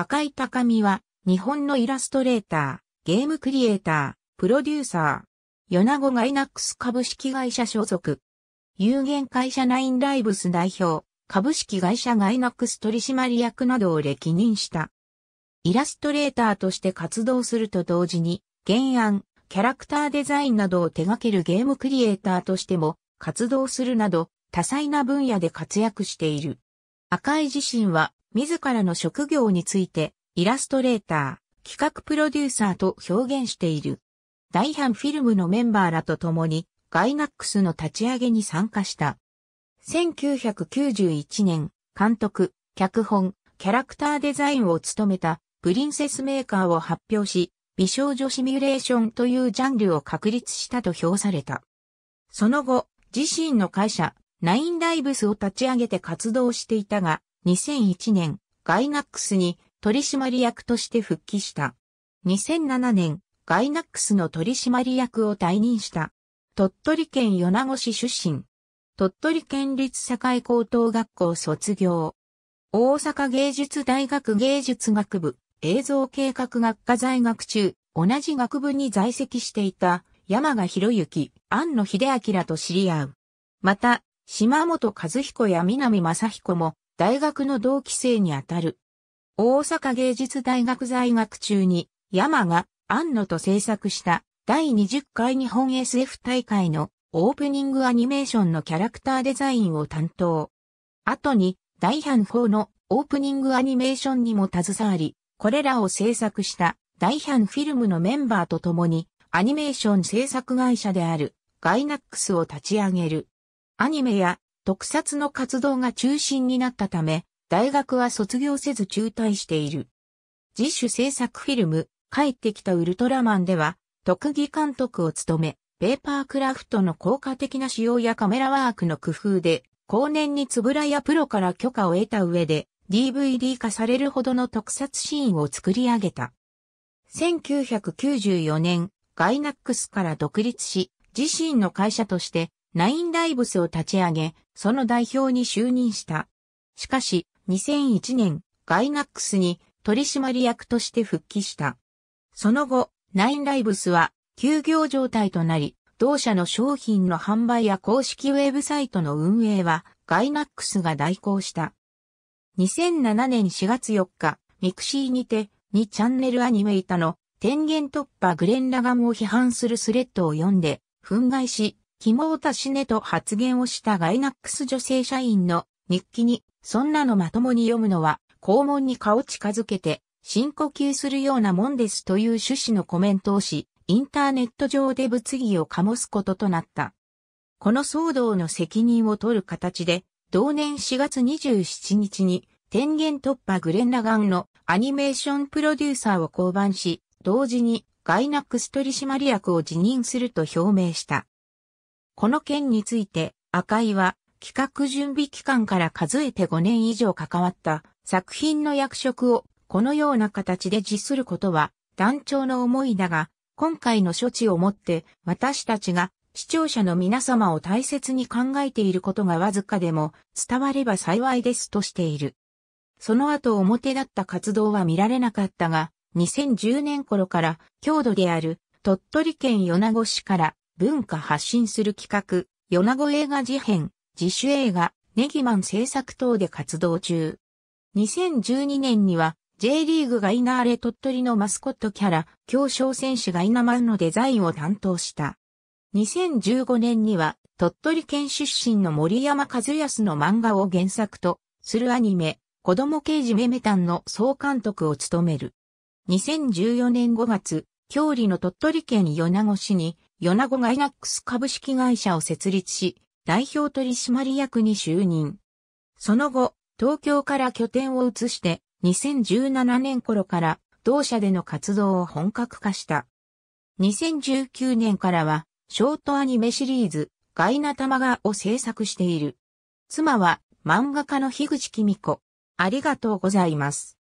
赤井高美は、日本のイラストレーター、ゲームクリエイター、プロデューサー、米子ガイナックス株式会社所属、有限会社ナインライブス代表、株式会社ガイナックス取締役などを歴任した。イラストレーターとして活動すると同時に、原案、キャラクターデザインなどを手掛けるゲームクリエイターとしても活動するなど、多彩な分野で活躍している。赤井自身は自らの職業について、イラストレーター、企画プロデューサーと表現している。大半フィルムのメンバーらと共に、ガイナックスの立ち上げに参加した。1991年、監督、脚本、キャラクターデザインを務めた、プリンセスメーカーを発表し、美少女シミュレーションというジャンルを確立したと評された。その後、自身の会社、ナインダイブスを立ち上げて活動していたが、2001年、ガイナックスに取締役として復帰した。2007年、ガイナックスの取締役を退任した。鳥取県米子市出身。鳥取県立境高等学校卒業。大阪芸術大学芸術学部映像計画学科在学中、同じ学部に在籍していた山賀博之、安野秀明と知り合う。また、島本和彦や南正彦も大学の同期生にあたる。大阪芸術大学在学中に、山が安野と制作した第20回日本 SF 大会のオープニングアニメーションのキャラクターデザインを担当。後に、大反法のオープニングアニメーションにも携わり、これらを制作した大反フィルムのメンバーと共に、アニメーション制作会社であるガイナックスを立ち上げる。アニメや特撮の活動が中心になったため、大学は卒業せず中退している。自主制作フィルム、帰ってきたウルトラマンでは、特技監督を務め、ペーパークラフトの効果的な使用やカメラワークの工夫で、後年につぶらやプロから許可を得た上で、DVD 化されるほどの特撮シーンを作り上げた。1994年、ガイナックスから独立し、自身の会社としてナインライブスを立ち上げ、その代表に就任した。しかし、2001年、ガイナックスに取締役として復帰した。その後、ナインライブスは休業状態となり、同社の商品の販売や公式ウェブサイトの運営はガイナックスが代行した。2007年4月4日、ミクシーにて2チャンネルアニメイタの天元突破グレンラガムを批判するスレッドを読んで、憤慨し、肝を足しねと発言をしたガイナックス女性社員の日記に、そんなのまともに読むのは、肛門に顔近づけて、深呼吸するようなもんですという趣旨のコメントをし、インターネット上で物議を醸すこととなった。この騒動の責任を取る形で、同年4月27日に、天元突破グレンラガンのアニメーションプロデューサーを降板し、同時にガイナックス取締役を辞任すると表明した。この件について、赤井は、企画準備期間から数えて5年以上関わった作品の役職をこのような形で実することは断腸の思いだが、今回の処置をもって私たちが視聴者の皆様を大切に考えていることがわずかでも伝われば幸いですとしている。その後表だった活動は見られなかったが、2010年頃から郷土である鳥取県米子市から文化発信する企画、米子映画事変、自主映画、ネギマン制作等で活動中。2012年には J リーグがイナーレ鳥取のマスコットキャラ、強小選手がイナマンのデザインを担当した。2015年には鳥取県出身の森山和康の漫画を原作とするアニメ、子供刑事メメタンの総監督を務める。2014年5月、郷里の鳥取県米子市に米子ガイナックス株式会社を設立し、代表取締役に就任。その後、東京から拠点を移して、2017年頃から同社での活動を本格化した。2019年からは、ショートアニメシリーズ、ガイナ玉ガを制作している。妻は漫画家の樋口貴美子。ありがとうございます。